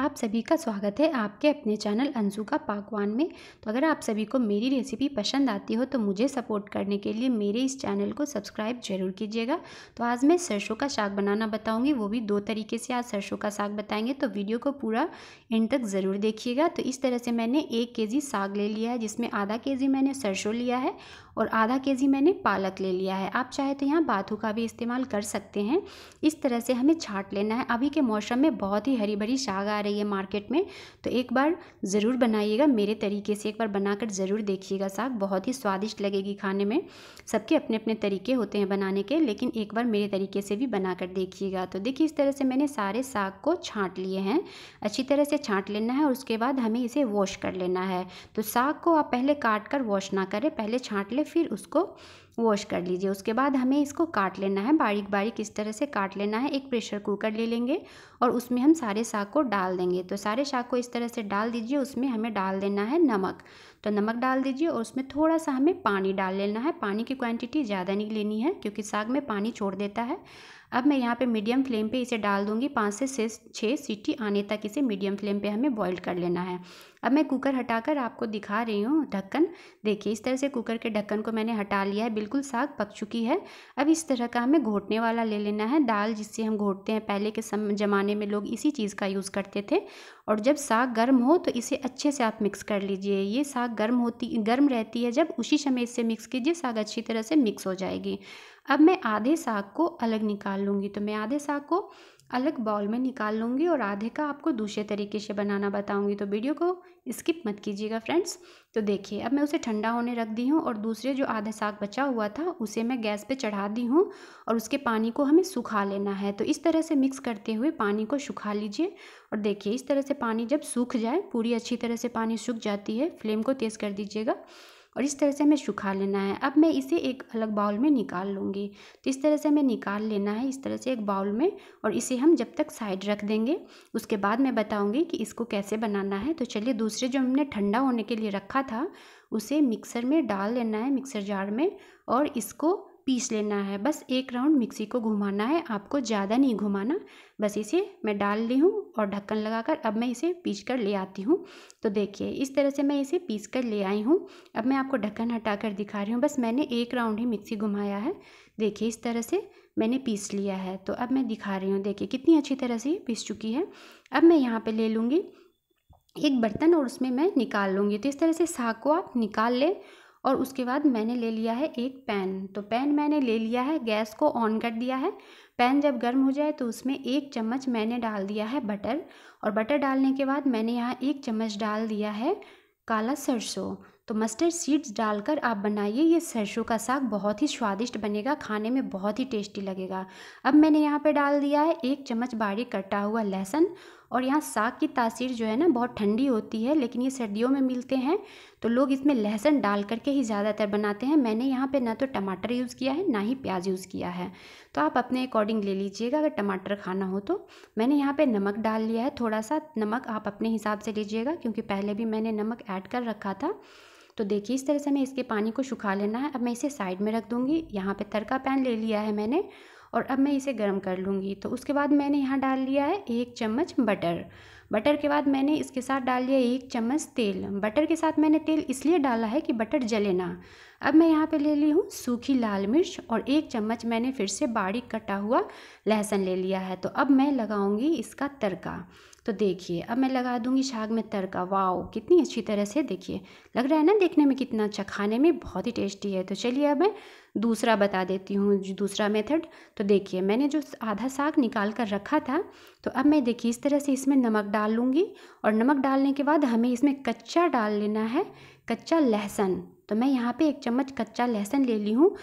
आप सभी का स्वागत है आपके अपने चैनल अंजू का पाकवान में तो अगर आप सभी को मेरी रेसिपी पसंद आती हो तो मुझे सपोर्ट करने के लिए मेरे इस चैनल को सब्सक्राइब जरूर कीजिएगा तो आज मैं सरसों का साग बनाना बताऊंगी वो भी दो तरीके से आज सरसों का साग बताएंगे तो वीडियो को पूरा एंड तक ज़रूर देखिएगा तो इस तरह से मैंने एक के साग ले लिया है जिसमें आधा के मैंने सरसों लिया है और आधा के मैंने पालक ले लिया है आप चाहे तो यहाँ बाथू का भी इस्तेमाल कर सकते हैं इस तरह से हमें छाट लेना है अभी के मौसम में बहुत ही हरी भरी साग आ रही रही है मार्केट में तो एक बार ज़रूर बनाइएगा मेरे तरीके से एक बार बनाकर ज़रूर देखिएगा साग बहुत ही स्वादिष्ट लगेगी खाने में सबके अपने अपने तरीके होते हैं बनाने के लेकिन एक बार मेरे तरीके से भी बनाकर देखिएगा तो देखिए इस तरह से मैंने सारे साग को छाँट लिए हैं अच्छी तरह से छाँट लेना है और उसके बाद हमें इसे वॉश कर लेना है तो साग को आप पहले काट कर वॉश ना करें पहले छाँट लें फिर उसको वॉश कर लीजिए उसके बाद हमें इसको काट लेना है बारीक बारीक इस तरह से काट लेना है एक प्रेशर कुकर ले लेंगे और उसमें हम सारे साग को डाल देंगे तो सारे साग को इस तरह से डाल दीजिए उसमें हमें डाल देना है नमक तो नमक डाल दीजिए और उसमें थोड़ा सा हमें पानी डाल लेना है पानी की क्वांटिटी ज़्यादा नहीं लेनी है क्योंकि साग में पानी छोड़ देता है अब मैं यहाँ पे मीडियम फ्लेम पे इसे डाल दूँगी पाँच से छः सीटी आने तक इसे मीडियम फ्लेम पे हमें बॉईल कर लेना है अब मैं कुकर हटाकर आपको दिखा रही हूँ ढक्कन देखिए इस तरह से कुकर के ढक्कन को मैंने हटा लिया है बिल्कुल साग पक चुकी है अब इस तरह का हमें घोटने वाला ले लेना है दाल जिससे हम घोटते हैं पहले के सम ज़माने में लोग इसी चीज़ का यूज़ करते थे और जब साग गर्म हो तो इसे अच्छे से आप मिक्स कर लीजिए ये साग गर्म होती गर्म रहती है जब उसी समय इसे मिक्स कीजिए साग अच्छी तरह से मिक्स हो जाएगी अब मैं आधे साग को अलग निकाल लूँगी तो मैं आधे साग को अलग बाउल में निकाल लूँगी और आधे का आपको दूसरे तरीके से बनाना बताऊँगी तो वीडियो को स्किप मत कीजिएगा फ्रेंड्स तो देखिए अब मैं उसे ठंडा होने रख दी हूँ और दूसरे जो आधा साग बचा हुआ था उसे मैं गैस पे चढ़ा दी हूँ और उसके पानी को हमें सुखा लेना है तो इस तरह से मिक्स करते हुए पानी को सुखा लीजिए और देखिए इस तरह से पानी जब सूख जाए पूरी अच्छी तरह से पानी सूख जाती है फ्लेम को तेज़ कर दीजिएगा और इस तरह से हमें सुखा लेना है अब मैं इसे एक अलग बाउल में निकाल लूँगी तो इस तरह से हमें निकाल लेना है इस तरह से एक बाउल में और इसे हम जब तक साइड रख देंगे उसके बाद मैं बताऊँगी कि इसको कैसे बनाना है तो चलिए दूसरे जो हमने ठंडा होने के लिए रखा था उसे मिक्सर में डाल लेना है मिक्सर जार में और इसको पीस लेना है बस एक राउंड मिक्सी को घुमाना है आपको ज़्यादा नहीं घुमाना बस इसे मैं डाल ली हूँ और ढक्कन लगाकर अब मैं इसे पीस कर ले आती हूँ तो देखिए इस तरह से मैं इसे पीस कर ले आई हूँ अब मैं आपको ढक्कन हटा कर दिखा रही हूँ बस मैंने एक राउंड ही मिक्सी घुमाया है देखिए इस तरह से मैंने पीस लिया है तो अब मैं दिखा रही हूँ देखिए कितनी अच्छी तरह से पीस चुकी है अब मैं यहाँ पर ले लूँगी एक बर्तन और उसमें मैं निकाल लूँगी तो इस तरह से साग को आप निकाल लें और उसके बाद मैंने ले लिया है एक पैन तो पैन मैंने ले लिया है गैस को ऑन कर दिया है पैन जब गर्म हो जाए तो उसमें एक चम्मच मैंने डाल दिया है बटर और बटर डालने के बाद मैंने यहाँ एक चम्मच डाल दिया है काला सरसों तो मस्टर्ड सीड्स डालकर आप बनाइए ये सरसों का साग बहुत ही स्वादिष्ट बनेगा खाने में बहुत ही टेस्टी लगेगा अब मैंने यहाँ पे डाल दिया है एक चम्मच बारीक कटा हुआ लहसुन और यहाँ साग की तासीर जो है ना बहुत ठंडी होती है लेकिन ये सर्दियों में मिलते हैं तो लोग इसमें लहसुन डाल करके ही ज़्यादातर बनाते हैं मैंने यहाँ पे ना तो टमाटर यूज़ किया है ना ही प्याज यूज़ किया है तो आप अपने अकॉर्डिंग ले लीजिएगा अगर टमाटर खाना हो तो मैंने यहाँ पर नमक डाल लिया है थोड़ा सा नमक आप अपने हिसाब से लीजिएगा क्योंकि पहले भी मैंने नमक ऐड कर रखा था तो देखिए इस तरह से हमें इसके पानी को सुखा लेना है अब मैं इसे साइड में रख दूँगी यहाँ पर तड़का पैन ले लिया है मैंने और अब मैं इसे गर्म कर लूँगी तो उसके बाद मैंने यहाँ डाल लिया है एक चम्मच बटर बटर के बाद मैंने इसके साथ डाल लिया एक चम्मच तेल बटर के साथ मैंने तेल इसलिए डाला है कि बटर जले ना अब मैं यहाँ पे ले ली हूँ सूखी लाल मिर्च और एक चम्मच मैंने फिर से बारीक कटा हुआ लहसुन ले लिया है तो अब मैं लगाऊंगी इसका तड़का तो देखिए अब मैं लगा दूंगी साग में तड़का वाओ कितनी अच्छी तरह से देखिए लग रहा है ना देखने में कितना अच्छा खाने में बहुत ही टेस्टी है तो चलिए अब मैं दूसरा बता देती हूँ दूसरा मेथड तो देखिए मैंने जो आधा साग निकाल कर रखा था तो अब मैं देखिए इस तरह से इसमें नमक डाल लूँगी और नमक डालने के बाद हमें इसमें कच्चा डाल लेना है कच्चा लहसुन तो मैं यहाँ पे एक चम्मच कच्चा लहसन ले ली हूँ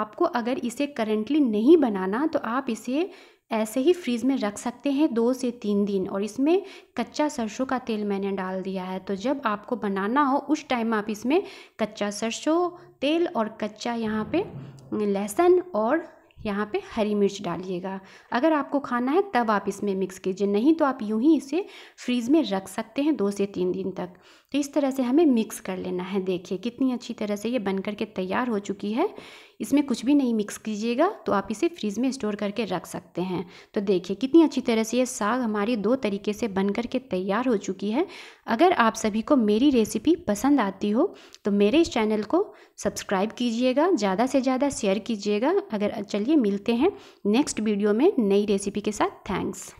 आपको अगर इसे करेंटली नहीं बनाना तो आप इसे ऐसे ही फ्रीज़ में रख सकते हैं दो से तीन दिन और इसमें कच्चा सरसों का तेल मैंने डाल दिया है तो जब आपको बनाना हो उस टाइम आप इसमें कच्चा सरसों तेल और कच्चा यहाँ पे लहसुन और यहाँ पे हरी मिर्च डालिएगा अगर आपको खाना है तब आप इसमें मिक्स कीजिए नहीं तो आप यूं ही इसे फ्रीज़ में रख सकते हैं दो से तीन दिन तक तो इस तरह से हमें मिक्स कर लेना है देखिए कितनी अच्छी तरह से ये बन कर के तैयार हो चुकी है इसमें कुछ भी नहीं मिक्स कीजिएगा तो आप इसे फ्रीज़ में स्टोर करके रख सकते हैं तो देखिए कितनी अच्छी तरह से ये साग हमारी दो तरीके से बन कर के तैयार हो चुकी है अगर आप सभी को मेरी रेसिपी पसंद आती हो तो मेरे इस चैनल को सब्सक्राइब कीजिएगा ज़्यादा से ज़्यादा शेयर कीजिएगा अगर चलिए मिलते हैं नेक्स्ट वीडियो में नई रेसिपी के साथ थैंक्स